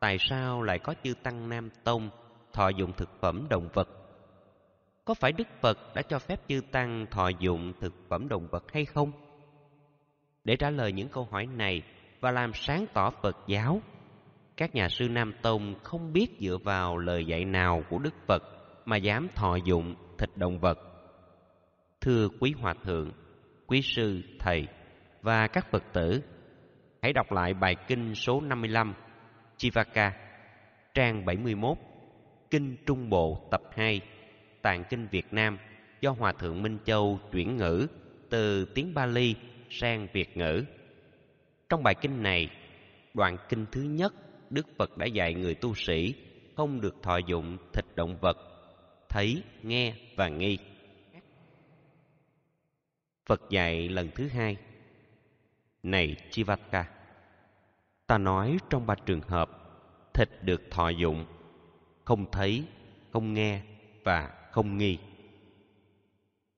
tại sao lại có chư tăng Nam Tông thọ dụng thực phẩm động vật? Có phải Đức Phật đã cho phép chư tăng thọ dụng thực phẩm động vật hay không? Để trả lời những câu hỏi này và làm sáng tỏ Phật giáo, các nhà sư Nam Tông không biết dựa vào lời dạy nào của Đức Phật mà dám thọ dụng thịt động vật. Thưa quý hòa thượng, quý sư, thầy và các Phật tử, hãy đọc lại bài kinh số 55 Chivaka, trang 71, Kinh Trung Bộ tập 2, Tạng Kinh Việt Nam do Hòa Thượng Minh Châu chuyển ngữ từ tiếng Bali sang Việt ngữ. Trong bài kinh này, đoạn kinh thứ nhất, Đức Phật đã dạy người tu sĩ không được thọ dụng thịt động vật, thấy, nghe và nghi. Phật dạy lần thứ hai, Này Chivaka, ta nói trong ba trường hợp thịt được thọ dụng không thấy không nghe và không nghi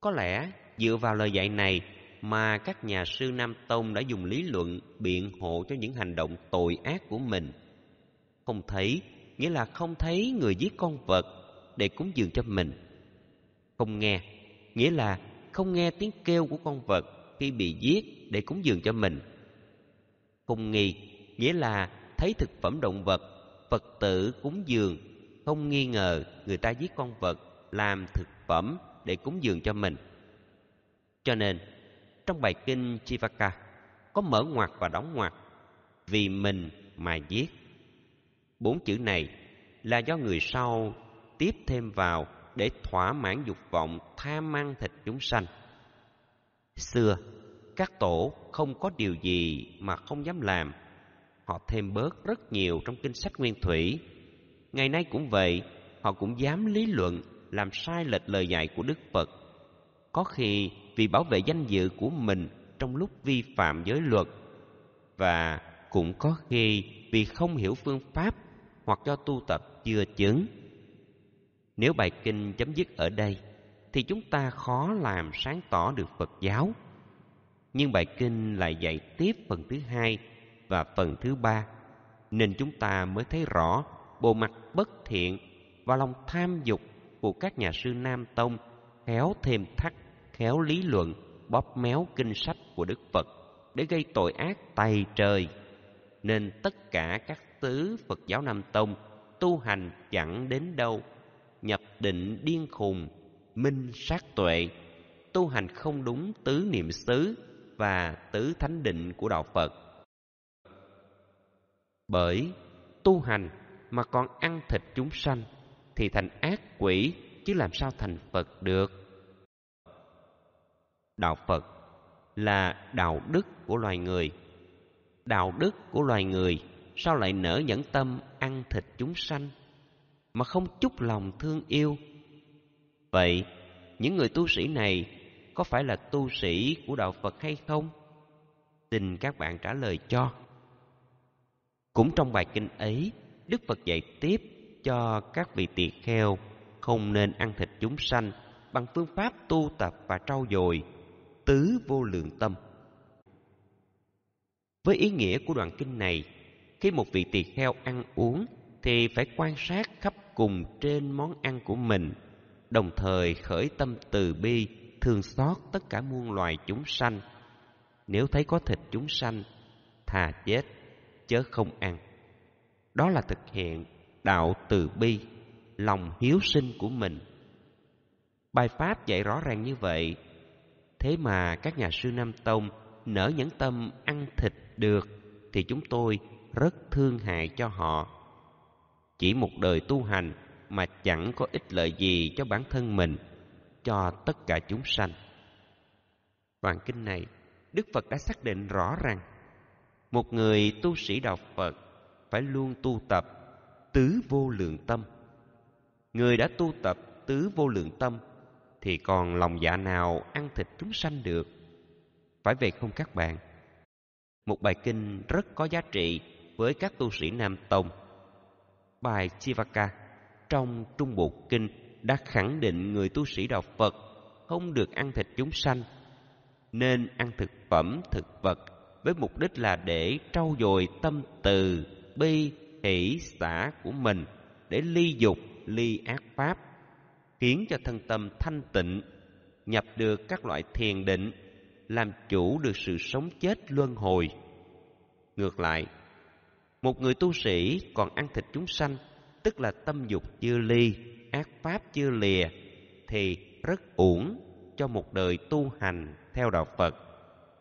có lẽ dựa vào lời dạy này mà các nhà sư Nam Tông đã dùng lý luận biện hộ cho những hành động tội ác của mình. Không thấy, nghĩa là không thấy người giết con vật để cúng dường cho mình. Không nghe, nghĩa là không nghe tiếng kêu của con vật khi bị giết để cúng dường cho mình. Không nghi, nghĩa là thấy thực phẩm động vật phật tử cúng dường không nghi ngờ người ta giết con vật làm thực phẩm để cúng dường cho mình cho nên trong bài kinh chivaka có mở ngoặc và đóng ngoặc vì mình mà giết bốn chữ này là do người sau tiếp thêm vào để thỏa mãn dục vọng tham ăn thịt chúng sanh xưa các tổ không có điều gì mà không dám làm họ thêm bớt rất nhiều trong kinh sách nguyên thủy. Ngày nay cũng vậy, họ cũng dám lý luận làm sai lệch lời dạy của Đức Phật. Có khi vì bảo vệ danh dự của mình trong lúc vi phạm giới luật và cũng có khi vì không hiểu phương pháp hoặc do tu tập chưa chứng. Nếu bài kinh chấm dứt ở đây thì chúng ta khó làm sáng tỏ được Phật giáo. Nhưng bài kinh lại dạy tiếp phần thứ hai và phần thứ ba nên chúng ta mới thấy rõ bộ mặt bất thiện và lòng tham dục của các nhà sư nam tông khéo thêm thắt khéo lý luận bóp méo kinh sách của đức phật để gây tội ác tày trời nên tất cả các tứ phật giáo nam tông tu hành chẳng đến đâu nhập định điên khùng minh sát tuệ tu hành không đúng tứ niệm xứ và tứ thánh định của đạo phật bởi tu hành mà còn ăn thịt chúng sanh thì thành ác quỷ chứ làm sao thành Phật được. Đạo Phật là đạo đức của loài người. Đạo đức của loài người sao lại nở nhẫn tâm ăn thịt chúng sanh mà không chút lòng thương yêu? Vậy, những người tu sĩ này có phải là tu sĩ của đạo Phật hay không? Xin các bạn trả lời cho. Cũng trong bài kinh ấy, Đức Phật dạy tiếp cho các vị tỳ kheo không nên ăn thịt chúng sanh bằng phương pháp tu tập và trau dồi tứ vô lượng tâm. Với ý nghĩa của đoạn kinh này, khi một vị tỳ kheo ăn uống thì phải quan sát khắp cùng trên món ăn của mình, đồng thời khởi tâm từ bi, thương xót tất cả muôn loài chúng sanh. Nếu thấy có thịt chúng sanh, thà chết chớ không ăn đó là thực hiện đạo từ bi lòng hiếu sinh của mình bài pháp dạy rõ ràng như vậy thế mà các nhà sư nam tông nở nhẫn tâm ăn thịt được thì chúng tôi rất thương hại cho họ chỉ một đời tu hành mà chẳng có ích lợi gì cho bản thân mình cho tất cả chúng sanh đoạn kinh này đức phật đã xác định rõ ràng một người tu sĩ đạo phật phải luôn tu tập tứ vô lượng tâm người đã tu tập tứ vô lượng tâm thì còn lòng dạ nào ăn thịt chúng sanh được phải vậy không các bạn một bài kinh rất có giá trị với các tu sĩ nam tông bài chivaka trong trung bộ kinh đã khẳng định người tu sĩ đạo phật không được ăn thịt chúng sanh nên ăn thực phẩm thực vật với mục đích là để trau dồi tâm từ bi hỷ xã của mình để ly dục ly ác pháp khiến cho thân tâm thanh tịnh nhập được các loại thiền định làm chủ được sự sống chết luân hồi ngược lại một người tu sĩ còn ăn thịt chúng sanh tức là tâm dục chưa ly ác pháp chưa lìa thì rất uổng cho một đời tu hành theo đạo phật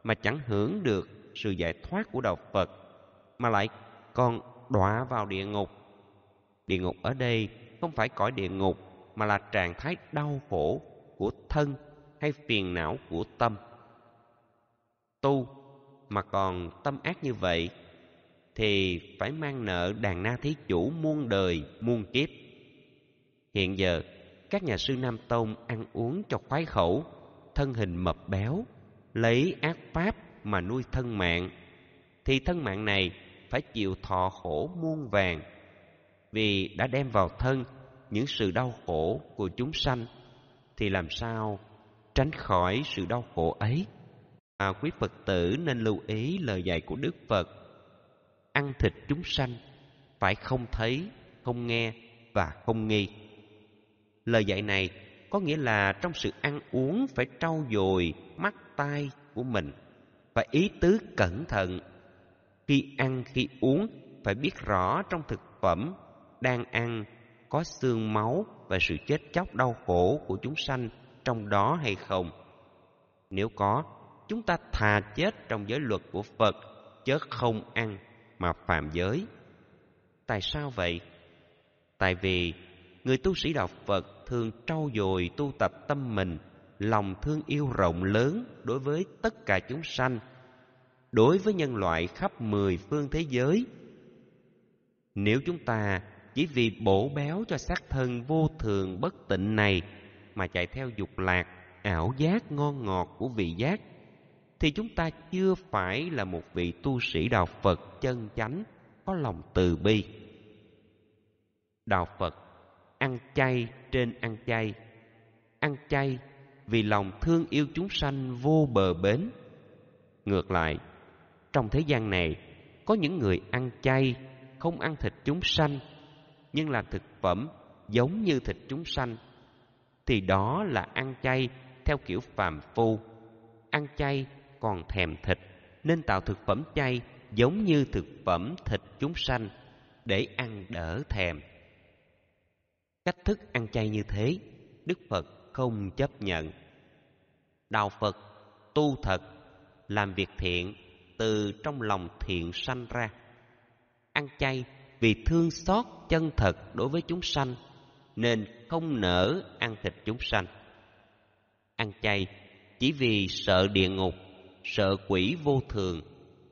mà chẳng hưởng được sự giải thoát của đạo Phật mà lại còn đọa vào địa ngục. Địa ngục ở đây không phải cõi địa ngục mà là trạng thái đau khổ của thân hay phiền não của tâm. Tu mà còn tâm ác như vậy thì phải mang nợ đàn na thí chủ muôn đời muôn kiếp. Hiện giờ các nhà sư Nam Tông ăn uống cho khoái khẩu, thân hình mập béo, lấy ác pháp mà nuôi thân mạng thì thân mạng này phải chịu thọ khổ muôn vàng vì đã đem vào thân những sự đau khổ của chúng sanh thì làm sao tránh khỏi sự đau khổ ấy mà quý phật tử nên lưu ý lời dạy của đức phật ăn thịt chúng sanh phải không thấy không nghe và không nghi lời dạy này có nghĩa là trong sự ăn uống phải trau dồi mắt tai của mình phải ý tứ cẩn thận khi ăn khi uống phải biết rõ trong thực phẩm đang ăn có xương máu và sự chết chóc đau khổ của chúng sanh trong đó hay không nếu có chúng ta thà chết trong giới luật của phật chớ không ăn mà phạm giới tại sao vậy tại vì người tu sĩ đạo phật thường trau dồi tu tập tâm mình lòng thương yêu rộng lớn đối với tất cả chúng sanh, đối với nhân loại khắp mười phương thế giới. Nếu chúng ta chỉ vì bổ béo cho xác thân vô thường bất tịnh này mà chạy theo dục lạc, ảo giác ngon ngọt của vị giác thì chúng ta chưa phải là một vị tu sĩ đạo Phật chân chánh có lòng từ bi. Đạo Phật ăn chay trên ăn chay, ăn chay vì lòng thương yêu chúng sanh vô bờ bến. Ngược lại, trong thế gian này có những người ăn chay, không ăn thịt chúng sanh, nhưng làm thực phẩm giống như thịt chúng sanh thì đó là ăn chay theo kiểu phàm phu. Ăn chay còn thèm thịt nên tạo thực phẩm chay giống như thực phẩm thịt chúng sanh để ăn đỡ thèm. Cách thức ăn chay như thế, Đức Phật không chấp nhận đạo phật tu thật làm việc thiện từ trong lòng thiện sanh ra ăn chay vì thương xót chân thật đối với chúng sanh nên không nỡ ăn thịt chúng sanh ăn chay chỉ vì sợ địa ngục sợ quỷ vô thường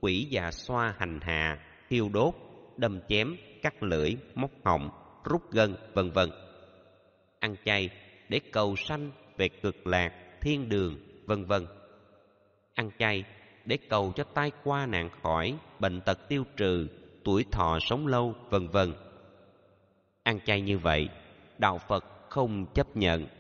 quỷ già xoa hành hạ thiêu đốt đâm chém cắt lưỡi móc họng rút gân vân vân ăn chay để cầu sanh về cực lạc, thiên đường, vân vân. Ăn chay để cầu cho tai qua nạn khỏi, bệnh tật tiêu trừ, tuổi thọ sống lâu, vân vân. Ăn chay như vậy, đạo Phật không chấp nhận.